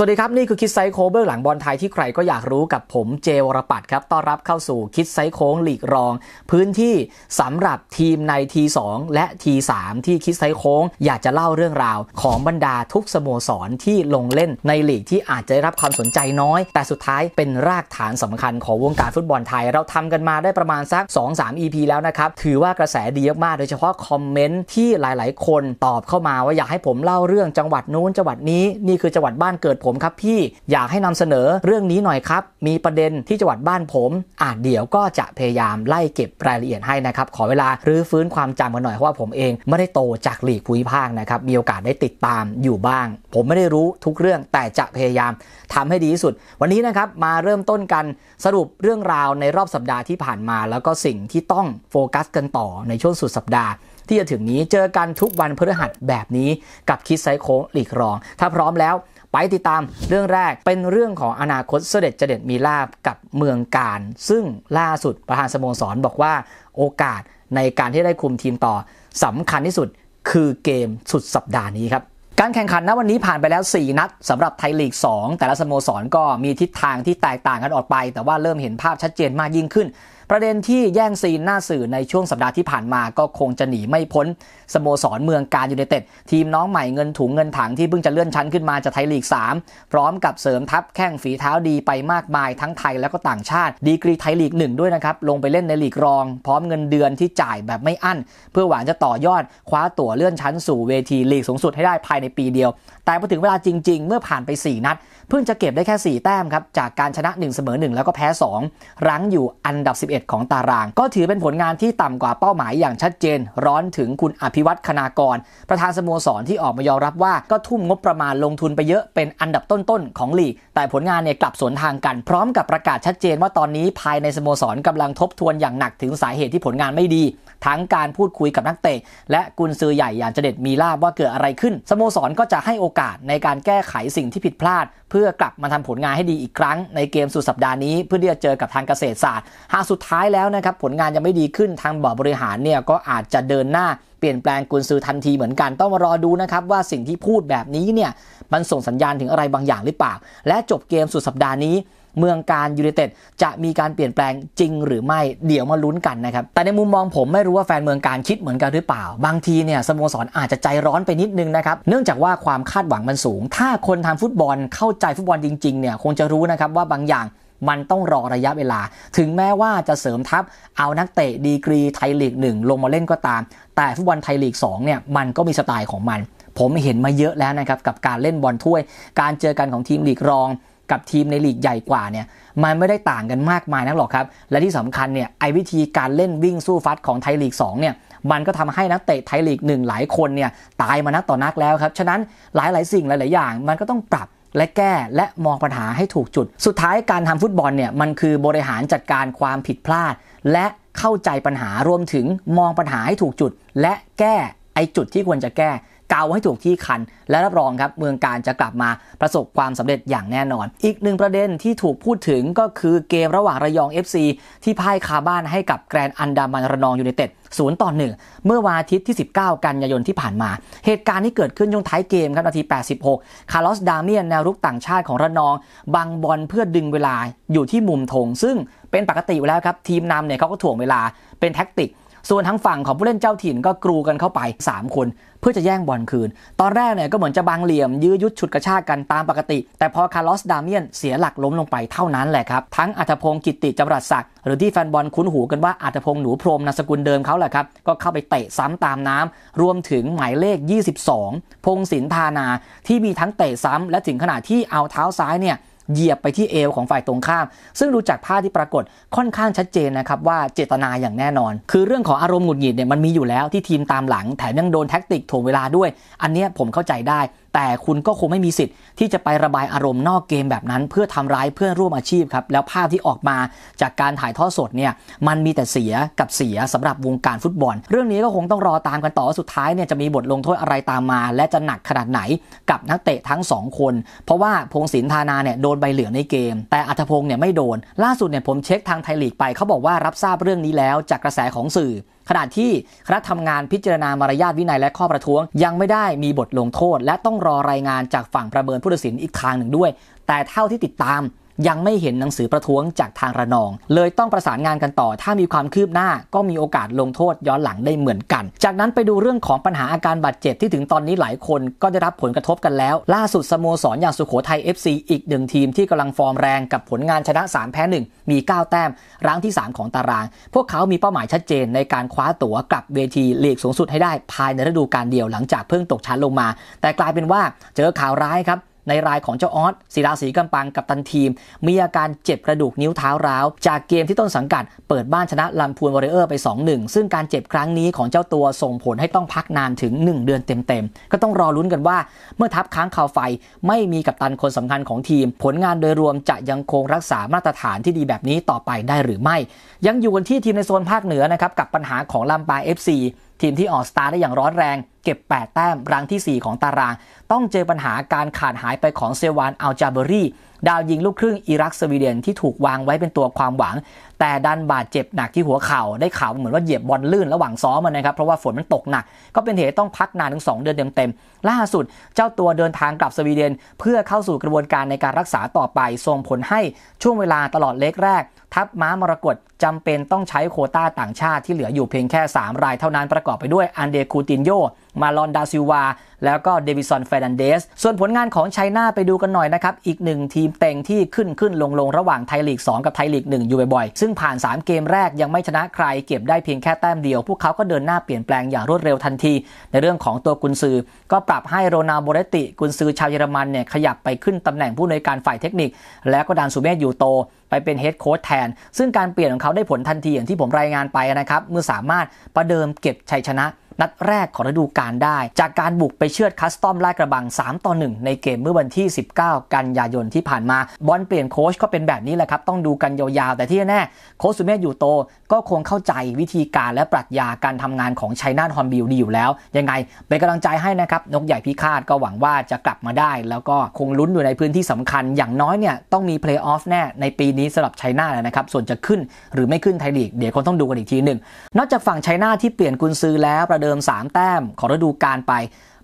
สวัสดีครับ นี่คือคิดไซโคเบื้องหลังบอลไทยที่ใครก็อยากรู้กับผมเจวรปัตครับต้อนรับเข้าสู่คิดไซโค้งหลีกรอง พื้นที่สำหรับทีมในที2และที3ที่คิดไซโค้งอยากจะเล่าเรื่องราวของบรรดาทุกสโมสรที่ลงเล่นในหลีกที่อาจจะได้รับความสนใจน้อย แต่สุดท้ายเป็นรากฐานสำคัญของวงการฟุตบอลไทย เราทำกันมาได้ประมาณสัก2-3 EP แล้วนะครับถือว่ากระแสดีมาก โดยเฉพาะคอมเมนต์ที่หลายๆ คนตอบเข้ามาว่าอยากให้ผมเล่าเรื่องจังหวัดนู้นจังหวัดนี้นี่คือจังหวัดบ้านเกิดผมผมครับพี่อยากให้นำเสนอเรื่องนี้หน่อยครับมีประเด็นที่จังหวัดบ้านผมอ่าเดี๋ยวก็จะพยายามไล่เก็บรายละเอียดให้นะครับขอเวลารื้อฟื้นความจำกันหน่อยเพราะว่าผมเองไม่ได้โตจากหลีกภูมิภาคนะครับมีโอกาสได้ติดตามอยู่บ้าง ผมไม่ได้รู้ทุกเรื่องแต่จะพยายามทำให้ดีที่สุด วันนี้นะครับมาเริ่มต้นกันสรุปเรื่องราวในรอบสัปดาห์ที่ผ่านมา แล้วก็สิ่งที่ต้องโฟกัสกันต่อในช่วงสุดสัปดาห์ ที่จะถึงนี้เจอกันทุกวันพฤหัสแบบนี้กับคิดไซโคหลีกรอง ถ้าพร้อมแล้วไปติดตามเรื่องแรกเป็นเรื่องของอนาคตเสด็จเจเด็ดมีลาบกับเมืองการ ซึ่งล่าสุดประธานสโมสรบอกว่าโอกาสในการที่ได้คุมทีมต่อสำคัญที่สุดคือเกมสุดสัปดาห์นี้ครับ การแข่งขันณวันนี้ผ่านไปแล้ว 4 นัดสำหรับไทยลีก 2 แต่ละสโมสรก็มีทิศทางที่แตกต่างกันออกไป แต่ว่าเริ่มเห็นภาพชัดเจนมากยิ่งขึ้นประเด็นที่แย่งซีนหน้าสื่อในช่วงสัปดาห์ที่ผ่านมาก็คงจะหนีไม่พ้น สโมสรเมืองการยูเนเต็ดทีมน้องใหม่เงินถุงเงินถังที่เพิ่งจะเลื่อนชั้นขึ้นมาจากไทยลีก 3 พร้อมกับเสริมทัพแข้งฝีเท้าดีไปมากมายทั้งไทยและก็ต่างชาติ ดีกรีไทยลีก 1 ด้วยนะครับ ลงไปเล่นในลีกรองพร้อมเงินเดือนที่จ่ายแบบไม่อั้นเพื่อหวังจะต่อยอดคว้าตั๋วเลื่อนชั้นสู่เวทีลีกสูงสุดให้ได้ภายในปีเดียว แต่พอถึงเวลาจริง ๆ เมื่อผ่านไป 4 นัดเพิ่งจะเก็บได้แค่ 4 แต้มครับ จากการชนะ 1 เสมอ 1 แล้วก็แพ้ 2 รั้งอยู่อันดับ 11 ของตาราง ก็ถือเป็นผลงานที่ต่ำกว่าเป้าหมายอย่างชัดเจน ร้อนถึงคุณอภิวัตคณากร ประธานสโมสรที่ออกมายอมรับว่าก็ทุ่มงบประมาณลงทุนไปเยอะเป็นอันดับต้นๆของลีก แต่ผลงานเนี่ยกลับสวนทางกันพร้อมกับประกาศชัดเจนว่าตอนนี้ภายในสโมสรกำลังทบทวนอย่างหนักถึงสาเหตุที่ผลงานไม่ดีทั้งการพูดคุยกับนักเตะและกุนซือใหญ่อย่างเจเด็ดมีลาบว่าเกิดอะไรขึ้น สโมสรก็จะให้โอกาสในการแก้ไขสิ่งที่ผิดพลาด เพื่อกลับมาทำผลงานให้ดีอีกครั้ง ในเกมสุดสัปดาห์นี้เพื่อที่จะเจอกับทางเกษตรศาสตร์ หากสุดท้ายแล้วนะครับผลงานยังไม่ดีขึ้นทางบอร์ดบริหารเนี่ยก็อาจจะเดินหน้าเปลี่ยนแปลงกุนซือทันทีเหมือนกันต้องมารอดูนะครับว่าสิ่งที่พูดแบบนี้เนี่ยมันส่งสัญญาณถึงอะไรบางอย่างหรือเปล่าและจบเกมสุดสัปดาห์นี้เมืองการยูเนเต็ดจะมีการเปลี่ยนแปลงจริงหรือไม่เดี๋ยวมาลุ้นกันนะครับแต่ในมุมมองผมไม่รู้ว่าแฟนเมืองการคิดเหมือนกันหรือเปล่า บางทีเนี่ยสโมสรอาจจะใจร้อนไปนิดนึงนะครับ เนื่องจากว่าความคาดหวังมันสูง ถ้าคนทำฟุตบอลเข้าใจฟุตบอลจริงๆเนี่ยคงจะรู้นะครับว่าบางอย่างมันต้องรอระยะเวลา ถึงแม้ว่าจะเสริมทัพเอานักเตะดีกรีไทยลีกหนึ่งลงมาเล่นก็ตาม แต่ฟุตบอลไทยลีก2เนี่ยมันก็มีสไตล์ของมันผมเห็นมาเยอะแล้วนะครับกับการเล่นบอลถ้วยการเจอกันของทีมลีกรองกับทีมในลีกใหญ่กว่าเนี่ย มันไม่ได้ต่างกันมากมายนักหรอกครับ และที่สำคัญเนี่ยไอ้วิธีการเล่นวิ่งสู้ฟัดของไทยลีก2เนี่ยมันก็ทำให้นักเตะไทยลีกหนึ่งหลายคนเนี่ยตายมานักต่อนักแล้วครับฉะนั้นหลายๆสิ่งหลาย ๆ อย่าง มันก็ต้องปรับและแก้และมองปัญหาให้ถูกจุด สุดท้ายการทำฟุตบอลเนี่ยมันคือบริหารจัดการความผิดพลาด และเข้าใจปัญหารวมถึงมองปัญหาให้ถูกจุด และแก้ไอจุดที่ควรจะแก้เกาให้ถูกที่คันและรับรองครับเมืองการจะกลับมาประสบความสำเร็จอย่างแน่นอน อีกหนึ่งประเด็นที่ถูกพูดถึงก็คือเกมระหว่างระยอง FC ที่พ่ายคาบ้านให้กับแกรนอันดามันระนองยูเนเต็ด์ต่อหนึ่งเมื่อวันอาทิตย์ที่ 19 กันยายนที่ผ่านมา เหตุการณ์ที่เกิดขึ้นช่วงท้ายเกมครับนาที 86 คาร์ลอสดาเมียนแนวรุกต่างชาติของระนอง บังบอลเพื่อดึงเวลาอยู่ที่มุมธงซึ่งเป็นปกติอยู่แล้วครับทีมนำเนี่ยเขาก็ถ่วงเวลาเป็นแท็กติกส่วนทางฝั่งของผู้เล่นเจ้าถิ่นก็กรูกันเข้าไป 3 คน เพื่อจะแย่งบอลคืน ตอนแรกเนี่ยก็เหมือนจะบางเหลี่ยม ยื้อยุดฉุดกระชากกันตามปกติ แต่พอคาร์ลอสดามเมียนเสียหลักล้มลงไปเท่านั้นแหละครับ ทั้งอัธพงศ์กิติจำรัสศักดิ์หรือที่แฟนบอลคุ้นหูกันว่าอัธพงศ์หนูพรมนาสกุลเดิมเขาแหละครับ ก็เข้าไปเตะซ้ำตามน้ำ รวมถึงหมายเลข22พงศินธานาที่มีทั้งเตะซ้ำและถึงขนาดที่เอาเท้าซ้ายเนี่ยเหยียบไปที่เอวของฝ่ายตรงข้าม ซึ่งดูจากภาพที่ปรากฏค่อนข้างชัดเจนนะครับ ว่าเจตนาอย่างแน่นอน คือเรื่องของอารมณ์หงุดหงิดเนี่ยมันมีอยู่แล้วที่ทีมตามหลังแถมยังโดนแท็กติกถ่วงเวลาด้วย อันนี้ผมเข้าใจได้แต่คุณก็คงไม่มีสิทธิ์ที่จะไประบายอารมณ์นอกเกมแบบนั้น เพื่อทำร้ายเพื่อนร่วมอาชีพครับ แล้วภาพที่ออกมาจากการถ่ายทอดสดเนี่ยมันมีแต่เสียกับเสียสำหรับวงการฟุตบอล เรื่องนี้ก็คงต้องรอตามกันต่อว่าสุดท้ายเนี่ยจะมีบทลงโทษอะไรตามมา และจะหนักขนาดไหนกับนักเตะทั้ง 2 คน เพราะว่าพงศินธานาเนี่ยโดนใบเหลืองในเกม แต่อัธพงศ์เนี่ยไม่โดน ล่าสุดเนี่ยผมเช็คทางไทยลีกไปเขาบอกว่ารับทราบเรื่องนี้แล้วจากกระแสของสื่อขณะที่คณะทำงานพิจารณา มารยาทวินัยและข้อประท้วงยังไม่ได้มีบทลงโทษ และต้องรอรายงานจากฝั่งประเมินผู้ตัดสินอีกทางหนึ่งด้วย แต่เท่าที่ติดตามยังไม่เห็นหนังสือประท้วงจากทางระนอง เลยต้องประสานงานกันต่อ ถ้ามีความคืบหน้าก็มีโอกาสลงโทษย้อนหลังได้เหมือนกัน จากนั้นไปดูเรื่องของปัญหาอาการบาดเจ็บที่ถึงตอนนี้หลายคนก็ได้รับผลกระทบกันแล้ว ล่าสุดสโมสรออย่างสุขโขทัย FC อีกหนึ่งทีมที่กำลังฟอร์มแรงกับผลงานชนะ 3 แพ้1มี 9 แต้มรั้งที่ 3 ของตาราง พวกเขามีเป้าหมายชัดเจนในการคว้าตั๋วกลับเวทีลีกสูงสุดให้ได้ ภายในฤดูกาลเดียวหลังจากเพิ่งตกชั้นลงมา แต่กลายเป็นว่าเจอข่าวร้ายครับในรายของเจ้าออสศิราศีกำปังกับตันทีม มีอาการเจ็บกระดูกนิ้วเท้าร้าวจากเกมที่ต้นสังกัด เปิดบ้านชนะลำพูนวอริเออร์ไป 2-1 ซึ่งการเจ็บครั้งนี้ของเจ้าตัวส่งผลให้ต้องพักนานถึง 1 เดือนเต็มๆ ก็ต้องรอลุ้นกันว่า เมื่อทับค้างข่าวไฟ ไม่มีกับตันคนสำคัญของทีม ผลงานโดยรวมจะยังคงรักษามาตรฐานที่ดีแบบนี้ต่อไปได้หรือไม่ ยังอยู่กันที่ทีมในโซนภาคเหนือนะครับกับปัญหาของลำปาง FC ทีมที่ออกสตาร์ได้อย่างร้อนแรง เก็บ 8 แต้ม รังที่ 4 ของตาราง ต้องเจอปัญหาการขาดหายไปของเซวานอัลจาเบอรี่ดาวยิงลูกครึ่งอิรักสวีเดนที่ถูกวางไว้เป็นตัวความหวัง แต่ดันบาดเจ็บหนักที่หัวเขา่าได้ข่าวเหมือนว่าเหยียบบอลลื่น ระหว่างซ้อมมนะครับ เพราะว่าฝนมันตกหนัก ก็เป็นเหตุต้องพักนานถึง2เดือนเต็มๆล่าสุด เจ้าตัวเดินทางกลับสวีเดนเพื่อเข้าสู่กระบวนการในการรักษาต่อไปส่งผลให้ช่วงเวลาตลอดเล็กแรก ทัพม้ามรกตจำเป็นต้องใช้โคต้าต่างชาติที่เหลืออยู่เพียงแค่3รายเท่านั้นประกอบไปด้วยอันเดคูตินโยมาลอนดาซิวา แล้วก็เดวิสันเฟรนนเดส ส่วนผลงานของไชน่าไปดูกันหน่อยนะครับ อีกหนึ่งทีมเต็งที่ขึ้นขึ้นลงลงระหว่างไทยลีก 2 กับไทยลีก 1 อยู่บ่อยๆซึ่งผ่าน 3 เกมแรกยังไม่ชนะใครเก็บได้เพียงแค่แต้มเดียวพวกเขาก็เดินหน้าเปลี่ยนแปลงอย่างรวดเร็วทันทีในเรื่องของตัวกุนซือก็ปรับให้โรนาโบเรติกุนซือชาวเยอรมันเนี่ยขยับไปขึ้นตำแหน่งผู้อำนวยการฝ่ายเทคนิค แล้วก็ดานซูเมอยูโต ไปเป็นเฮดโค้ชแทนซึ่งการเปลี่ยนของเขาได้ผลทันทีอย่างที่ผมรายงานไปนะครับเมื่อสามารถประเดิมเก็บชัยชนะนัดแรกของฤดูกาลได้ จากการบุกไปเชือดคัสตอมลาดกระบัง 3 ต่อ 1 ในเกมเมื่อวันที่ 19 กันยายนที่ผ่านมาบอลเปลี่ยนโค้ชก็เป็นแบบนี้แหละครับ ต้องดูกันยาวๆ แต่ที่แน่โค้ชสุเมธอยู่โต ก็คงเข้าใจวิธีการและปรัชญาการทำงานของชัยนาทฮอนบิลดีอยู่แล้ว ยังไงเป็นกำลังใจให้นะครับ นกใหญ่พิฆาตก็หวังว่าจะกลับมาได้ แล้วก็คงลุ้นอยู่ในพื้นที่สำคัญ อย่างน้อยเนี่ยต้องมีเพลย์ออฟแน่ในปีนี้สำหรับชัยนาทนะครับส่วนจะขึ้นหรือไม่ขึ้นไทยลีก เดี๋ยวคนต้องดูกันอีกทีหนึ่งนอกจากฝั่งชัยนาที่เปลี่ยนกุนซือแล้วประเดดิม 3 แต้มของฤดูกาลไป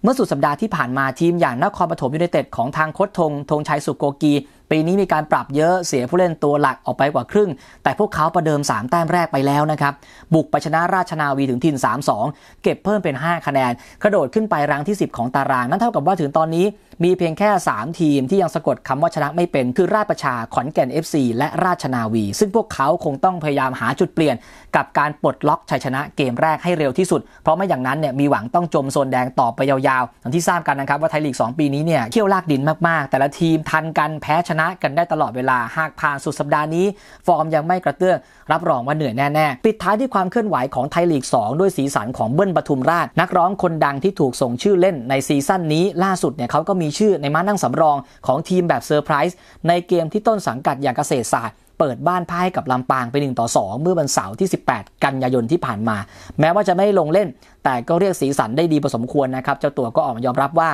เมื่อสุดสัปดาห์ที่ผ่านมาทีมอย่างนครปฐมยูไนเต็ด ของทางโคชทงธงชัยสุโกกีปีนี้มีการปรับเยอะเสียผู้เล่นตัวหลักออกไปกว่าครึ่ง แต่พวกเขาประเดิม 3 แต้มแรกไปแล้วนะครับ บุกไปชนะราชนาวีถึงทีน3-2 เก็บเพิ่มเป็น 5 คะแนนกระโดดขึ้นไปรังที่10ของตาราง นั่นเท่ากับว่าถึงตอนนี้มีเพียงแค่ 3 ทีมที่ยังสะกดคำว่าชนะไม่เป็นคือราชประชาขอนแก่น FC และราชนาวี ซึ่งพวกเขาคงต้องพยายามหาจุดเปลี่ยน กับการปลดล็อกชัยชนะเกมแรกให้เร็วที่สุดเพราะไม่อย่างนั้นเนี่ยมีหวังต้องจมโซนแดงต่อไปยาวๆอย่างที่ทราบกันนะครับว่าไทยลีก 2 ปีนี้เนี่ยเขี่ยวลากดินมากๆ แต่ละทีมทันกันแพ้ชนะกันได้ตลอดเวลาหากผ่านสุดสัปดาห์นี้ ฟอร์มยังไม่กระเตื้องรับรองว่าเหนื่อยแน่ๆปิดท้ายที่ความเคลื่อนไหวของไทยลีก 2 ด้วยสีสันของเบิ้ลปทุมราชนักร้องคนดังที่ถูกส่งชื่อเล่นในซีซั่นนี้ ล่าสุดเนี่ยเขาก็มีมีชื่อในม้านั่งสำรองของทีมแบบเซอร์ไพรส์ในเกมที่ต้นสังกัดอย่างเกษตรศาสตร์เปิดบ้านพ่ายกับลำปางไป1ต่อ2เมื่อวันเสาร์ที่ 18 กันยายนที่ผ่านมา แม้ว่าจะไม่ลงเล่น แต่ก็เรียกสีสันได้ดีพอสมควรนะครับ เจ้าตัวก็ออกมายอมรับว่า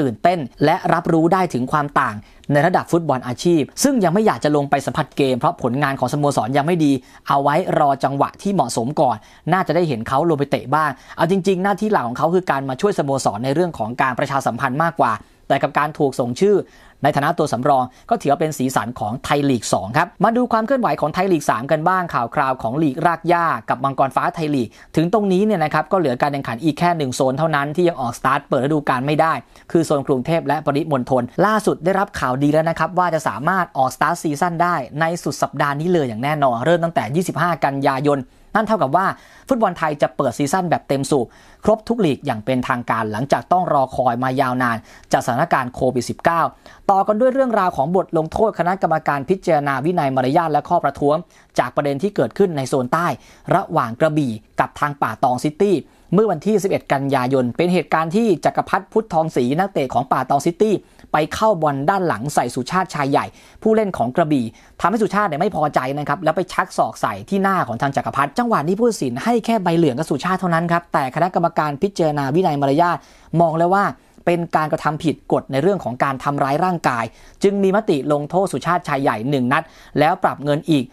ตื่นเต้นและรับรู้ได้ถึงความต่างในระดับฟุตบอลอาชีพ ซึ่งยังไม่อยากจะลงไปสัมผัสเกมเพราะผลงานของสโมสรยังไม่ดี เอาไว้รอจังหวะที่เหมาะสมก่อน น่าจะได้เห็นเขาลงไปเตะบ้างเอาจริง ๆ หน้าที่หลักของเขาคือการมาช่วยสโมสรในเรื่องของการประชาสัมพันธ์มากกว่าแต่กับการถูกส่งชื่อในฐานะตัวสำรองก็ถือว่าเป็นสีสันของไทยลีก 2 ครับ มาดูความเคลื่อนไหวของไทยลีก 3 กันบ้าง ข่าวคราวของลีกรากหญ้ากับมังกรฟ้าไทยลีก ถึงตรงนี้เนี่ยนะครับ ก็เหลือการแข่งขันอีกแค่1โซนเท่านั้น ที่ยังออกสตาร์ทเปิดฤดูกาลไม่ได้ คือโซนกรุงเทพและปริมณฑลล่าสุดได้รับข่าวดีแล้วนะครับว่าจะสามารถออกสตาร์ทซีซั่นได้ในสุดสัปดาห์นี้เลยอย่างแน่นอน เริ่มตั้งแต่25 กันยายนนั่นเท่ากับว่า ฟุตบอลไทยจะเปิดซีซั่นแบบเต็มสูบครบทุกลีกอย่างเป็นทางการหลังจากต้องรอคอยมายาวนานจากสถานการณ์โควิด -19 ต่อกันด้วยเรื่องราวของบทลงโทษคณะกรรมการพิจารณาวินัยมารยาทและข้อประท้วงจากประเด็นที่เกิดขึ้นในโซนใต้ ระหว่างกระบี่กับทางป่าตองซิตี้ เมื่อวันที่ 11 กันยายน เป็นเหตุการณ์ที่จักรพัฒน์พุทธทองศรีนักเตะของป่าตองซิตี้ไปเข้าบอลด้านหลังใส่สุชาติชายใหญ่ ผู้เล่นของกระบี่ ทำให้สุชาติไม่พอใจนะครับแล้วไปชักศอกใส่ที่หน้าของทางจักรพัฒน์จังหวะนี้ผู้สินให้แค่ใบเหลืองกับสุชาติเท่านั้นครับแต่คณะกรรมการพิจารณาวินัยมารยาทมองแล้วว่าเป็นการกระทำผิดกฎในเรื่องของการทำร้ายร่างกาย จึงมีมติลงโทษสุชาติชายใหญ่ 1 นัด แล้วปรับเงินอีก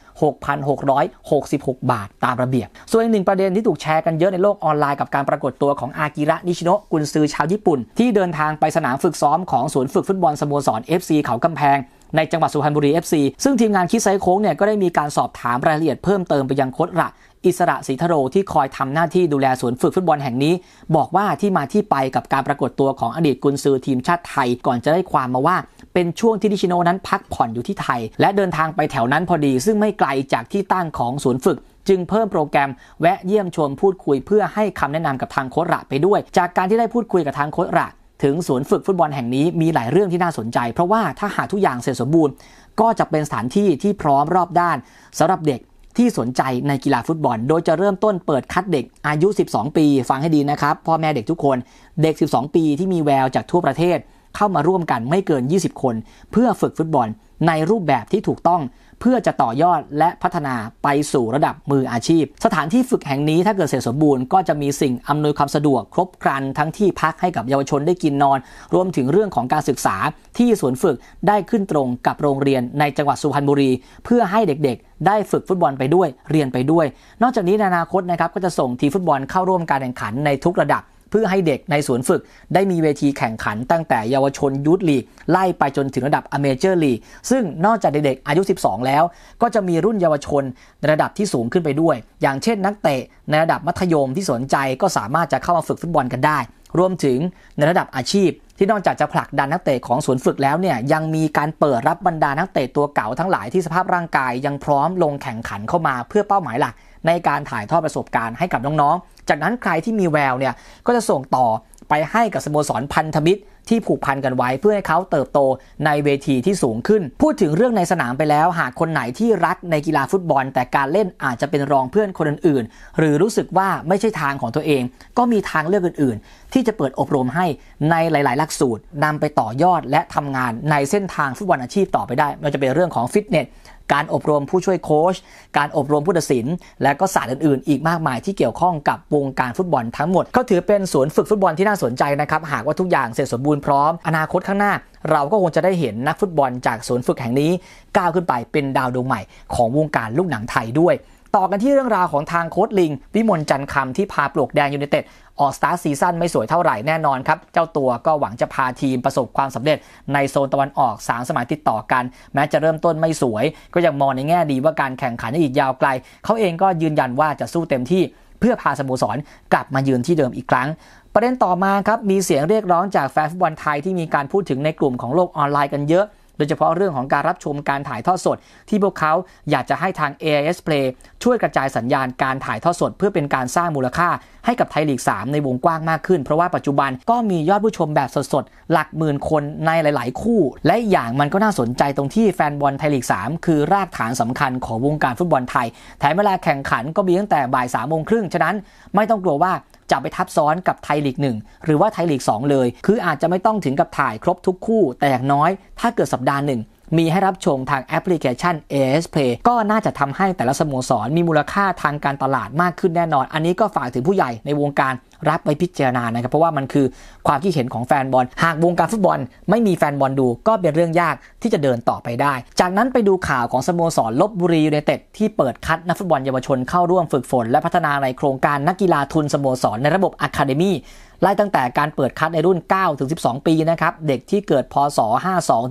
6,666 บาทตามระเบียบ ส่วนอีกหนึ่งประเด็นที่ถูกแชร์กันเยอะในโลกออนไลน์ กับการปรากฏตัวของอากิระ นิชิโนะกุนซือชาวญี่ปุ่นที่เดินทางไปสนามฝึกซ้อมของศูนย์ฝึกฟุตบอลสโมสร FC เขากาแพงในจังหวัดสุพรรณบุรี FC ซึ่งทีมงานคิดไซโค้งเนี่ย ก็ได้มีการสอบถามรายละเอียดเพิ่มเติมไปยังโค้ชระ อิสระศรีทโรที่คอยทำหน้าที่ดูแลสวนฝึกฟุตบอลแห่งนี้ บอกว่าที่มาที่ไปกับการปรากฏตัวของอดีตกุนซือทีมชาติไทย ก่อนจะได้ความมาว่า เป็นช่วงที่ดิชิโนนั้นพักผ่อนอยู่ที่ไทย และเดินทางไปแถวนั้นพอดีซึ่งไม่ไกลจากที่ตั้งของสวนฝึก จึงเพิ่มโปรแกรมแวะเยี่ยมชมพูดคุยเพื่อให้คำแนะนำกับทางโค้ชระไปด้วย จากการที่ได้พูดคุยกับทางโค้ชระถึงศูนย์ฝึกฟุตบอลแห่งนี้มีหลายเรื่องที่น่าสนใจ เพราะว่าถ้าหากทุกอย่างเสร็จสมบูรณ์ ก็จะเป็นสถานที่ที่พร้อมรอบด้าน สำหรับเด็กที่สนใจในกีฬาฟุตบอล โดยจะเริ่มต้นเปิดคัดเด็กอายุ 12 ปี ฟังให้ดีนะครับพ่อแม่เด็กทุกคนเด็ก 12 ปีที่มีแววจากทั่วประเทศ เข้ามาร่วมกันไม่เกิน 20 คน เพื่อฝึกฟุตบอลในรูปแบบที่ถูกต้องเพื่อจะต่อยอดและพัฒนาไปสู่ระดับมืออาชีพ สถานที่ฝึกแห่งนี้ถ้าเกิดเสร็จสมบูรณ์ก็จะมีสิ่งอำนวยความสะดวกครบครัน ทั้งที่พักให้กับเยาวชนได้กินนอนรวมถึงเรื่องของการศึกษาที่สวนฝึกได้ขึ้นตรงกับโรงเรียนในจังหวัดสุพรรณบุรี เพื่อให้เด็กๆ ได้ฝึกฟุตบอลไปด้วยเรียนไปด้วย นอกจากนี้ในอนาคตนะครับก็จะส่งทีฟุตบอลเข้าร่วมการแข่งขันในทุกระดับเพื่อให้เด็กในศูนย์ฝึกได้มีเวทีแข่งขันตั้งแต่เยาวชนยูทลีกไล่ไปจนถึงระดับอเมเจอร์ลีกซึ่งนอกจากเด็กๆอายุ 12 แล้ว ก็จะมีรุ่นเยาวชนในระดับที่สูงขึ้นไปด้วย อย่างเช่นนักเตะในระดับมัธยมที่สนใจก็สามารถจะเข้ามาฝึกฟุตบอลกันได้ รวมถึงในระดับอาชีพ ที่นอกจากจะผลักดันนักเตะของศูนย์ฝึกแล้วเนี่ยยังมีการเปิดรับบรรดานักเตะตัวเก่าทั้งหลายที่สภาพร่างกายยังพร้อมลงแข่งขันเข้ามาเพื่อเป้าหมายหลักในการถ่ายทอดประสบการณ์ให้กับน้องๆ จากนั้นใครที่มีแววเนี่ยก็จะส่งต่อไปให้กับสโมสรพันธมิตรที่ผูกพันกันไว้เพื่อให้เขาเติบโตในเวทีที่สูงขึ้น พูดถึงเรื่องในสนามไปแล้ว หากคนไหนที่รักในกีฬาฟุตบอล แต่การเล่นอาจจะเป็นรองเพื่อนคนอื่นๆหรือรู้สึกว่าไม่ใช่ทางของตัวเอง ก็มีทางเลือกอื่นๆ ที่จะเปิดอบรมให้ในหลายๆหลักสูตรนำไปต่อยอดและทำงานในเส้นทางฟุตบอลอาชีพต่อไปได้มันาจะเป็นเรื่องของฟิตเนสการอบรมผู้ช่วยโค้ช การอบรมผู้ตัดสิน และก็ศาสตร์อื่น ๆ อีกมากมายที่เกี่ยวข้องกับวงการฟุตบอลทั้งหมด ก็ถือเป็นสวนฝึกฟุตบอลที่น่าสนใจนะครับ หากว่าทุกอย่างเสร็จสมบูรณ์พร้อม อนาคตข้างหน้า เราก็คงจะได้เห็นนักฟุตบอลจากสวนฝึกแห่งนี้ ก้าวขึ้นไปเป็นดาวดวงใหม่ของวงการลูกหนังไทยด้วยต่อกันที่เรื่องราวของทางโค้ดลิงวิมลจันคำที่พาปลวกแดงยูเนเต็ดออกสตาร์ซีซั่นไม่สวยเท่าไหร่แน่นอนครับ เจ้าตัวก็หวังจะพาทีมประสบความสำเร็จในโซนตะวันออก 3 สมัยติดต่อกัน แม้จะเริ่มต้นไม่สวยก็ยังมองในแง่ดีว่าการแข่งขันอีกยาวไกล เขาเองก็ยืนยันว่าจะสู้เต็มที่เพื่อพาสโมสรกลับมายืนที่เดิมอีกครั้ง ประเด็นต่อมาครับมีเสียงเรียกร้องจากแฟนฟุตบอลไทยที่มีการพูดถึงในกลุ่มของโลกออนไลน์กันเยอะดยเฉพาะเรื่องของการรับชมการถ่ายทอดสด ที่พวกเขาอยากจะให้ทาง AIS Play ช่วยกระจายสัญญาณการถ่ายทอดสด เพื่อเป็นการสร้างมูลค่าให้กับไทยลีก 3 ในวงกว้างมากขึ้น เพราะว่าปัจจุบันก็มียอดผู้ชมแบบสดๆ หลักหมื่นคนในหลายๆ คู่ และอย่างมันก็น่าสนใจตรงที่แฟนบอลไทยลีก 3 คือรากฐานสำคัญของวงการฟุตบอลไทยแถมเวลาแข่งขันก็มีตั้งแต่บ่ายสามโมงครึ่งฉะนั้นไม่ต้องกลัวว่าจะไปทับซ้อนกับไทยลีก 1 หรือว่าไทยลีก 2 เลย คืออาจจะไม่ต้องถึงกับถ่ายครบทุกคู่ แต่อย่างน้อย ถ้าเกิดสัปดาห์หนึ่งมีให้รับชมทางแอปพลิเคชัน AS Play ก็น่าจะทำให้แต่ละสโมสร มีมูลค่าทางการตลาดมากขึ้นแน่นอน อันนี้ก็ฝากถึงผู้ใหญ่ในวงการรับไปพิจารณานะครับ เพราะว่ามันคือความคิดเห็นของแฟนบอล หากวงการฟุตบอลไม่มีแฟนบอลดูก็เป็นเรื่องยากที่จะเดินต่อไปได้ จากนั้นไปดูข่าวของสโมสรลบบุรียูเนเต็ดที่เปิดคัดนักฟุตบอลเยาวชนเข้าร่วมฝึกฝนและพัฒนาในโครงการนักกีฬาทุนสโมสรในระบบอะคาเดมี่ไล่ตั้งแต่การเปิดคัดในรุ่น9-12 ปีนะครับเด็กที่เกิดพศ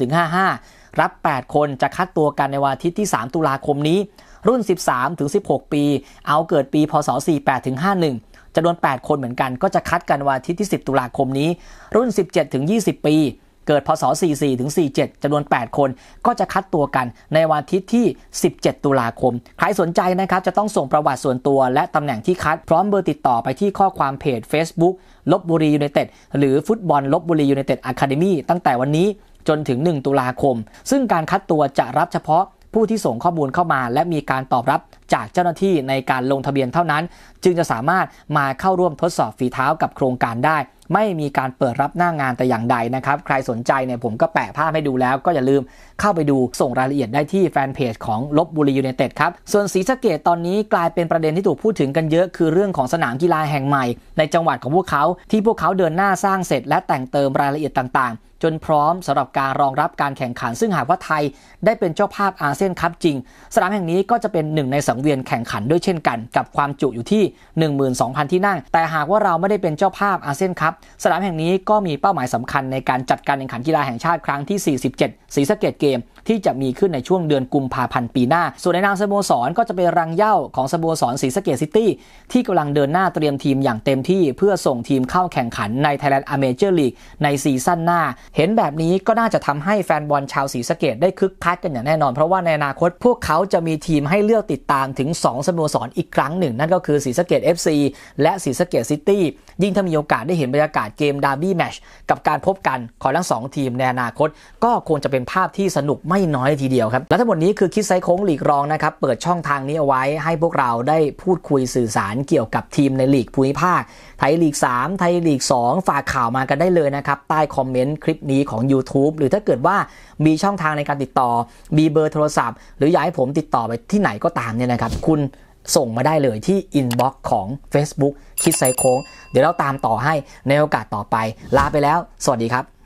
52-55รับ 8 คน จะคัดตัวกันในวันอาทิตย์ที่ 3 ตุลาคมนี้ รุ่น 13 ถึง 16 ปี เอาเกิดปี พศ 48 ถึง 51จะโดน8 คน เหมือนกัน ก็จะคัดกันวันอาทิตย์ที่ 10 ตุลาคมนี้ รุ่น 17 ถึง 20 ปี เกิด พศ 44 ถึง 47จำนวน 8 คน ก็จะคัดตัวกันในวันอาทิตย์ที่ 17 ตุลาคม ใครสนใจนะครับ จะต้องส่งประวัติส่วนตัว และตำแหน่งที่คัด พร้อมเบอร์ติดต่อไปที่ข้อความเพจ Facebook ลบบุรียูเนเต็ด หรือฟุตบอลลบบุรียูเนเต็ดอะคาเดมีตั้งแต่วันนี้จนถึง 1 ตุลาคม ซึ่งการคัดตัวจะรับเฉพาะผู้ที่ส่งข้อมูลเข้ามา และมีการตอบรับจากเจ้าหน้าที่ในการลงทะเบียนเท่านั้น จึงจะสามารถมาเข้าร่วมทดสอบฝีเท้ากับโครงการได้ ไม่มีการเปิดรับหน้างานแต่อย่างใดนะครับ ใครสนใจเนี่ยผมก็แปะภาพให้ดูแล้ว ก็อย่าลืมเข้าไปดูส่งรายละเอียดได้ที่แฟนเพจของลบบุรียูเนเต็ดครับ ส่วนศรีสะเกดตอนนี้กลายเป็นประเด็นที่ถูกพูดถึงกันเยอะคือเรื่องของสนามกีฬาแห่งใหม่ในจังหวัดของพวกเขา ที่พวกเขาเดินหน้าสร้างเสร็จ และแต่งเติมรายละเอียดต่าง ๆจนพร้อมสำหรับการรองรับการแข่งขันซึ่งหากว่าไทย ได้เป็นเจ้าภาพอาเซียนคัพจริงสนามแห่งนี้ก็จะเป็นหนึ่งในสังเวียนแข่งขันด้วยเช่นกัน กับความจุอยู่ที่ 12,000 ที่นั่ง แต่หากว่าเราไม่ได้เป็นเจ้าภาพอาเซียนคัพสนามแห่งนี้ก็มีเป้าหมายสำคัญในการจัดการแข่งขันกีฬาแห่งชาติครั้งที่ 47ศรีสะเกดเกมที่จะมีขึ้นในช่วงเดือนกุมภาพันธ์ปีหน้า ส่วนในนามสโมสรก็จะเป็นรังเย่าของสโมสรศรีสะเกดซิตี้ที่กำลังเดินหน้าเตรียมทีมอย่างเต็มที่เพื่อส่งทีมเข้าแข่งขันในไทยแลนด์อเมเจอร์ลีกในซีซั่นหน้า เห็นแบบนี้ก็น่าจะทำให้แฟนบอลชาวศรีสะเกดได้คึกคักกันอย่างแน่นอน เพราะว่าในอนาคต พวกเขาจะมีทีมให้เลือกติดตามถึง 2สโมสรอีกครั้งหนึ่งนั่นก็คือศรีสะเกด FC และศรีสะเกดซิตี้ยิ่งถ้ามีโอกาสได้เห็นบรรยากาศเกมดาร์บี้แมชกับการพบกันของทั้ง2ทีมในอนาคต ก็ควรจะเป็นภาพที่สนุกไม่น้อยทีเดียวครับ และทั้งหมดนี้คือคิดไซโค้งหลีกรองนะครับ เปิดช่องทางนี้เอาไว้ให้พวกเราได้พูดคุยสื่อสารเกี่ยวกับทีมในหลีกภูมิภาค ไทยลีก 3 ไทยลีก 2 ฝากข่าวมากันได้เลยนะครับ ใต้คอมเมนต์คลิปนี้ของ YouTube หรือถ้าเกิดว่ามีช่องทางในการติดต่อ มีเบอร์โทรศัพท์ หรืออยากให้ผมติดต่อไปที่ไหนก็ตามเนี่ยนะครับ คุณส่งมาได้เลยที่อินบ็อกซ์ของ Facebook คิดไซโค้งเดี๋ยวเราตามต่อให้ในโอกาสต่อไป ลาไปแล้ว สวัสดีครับ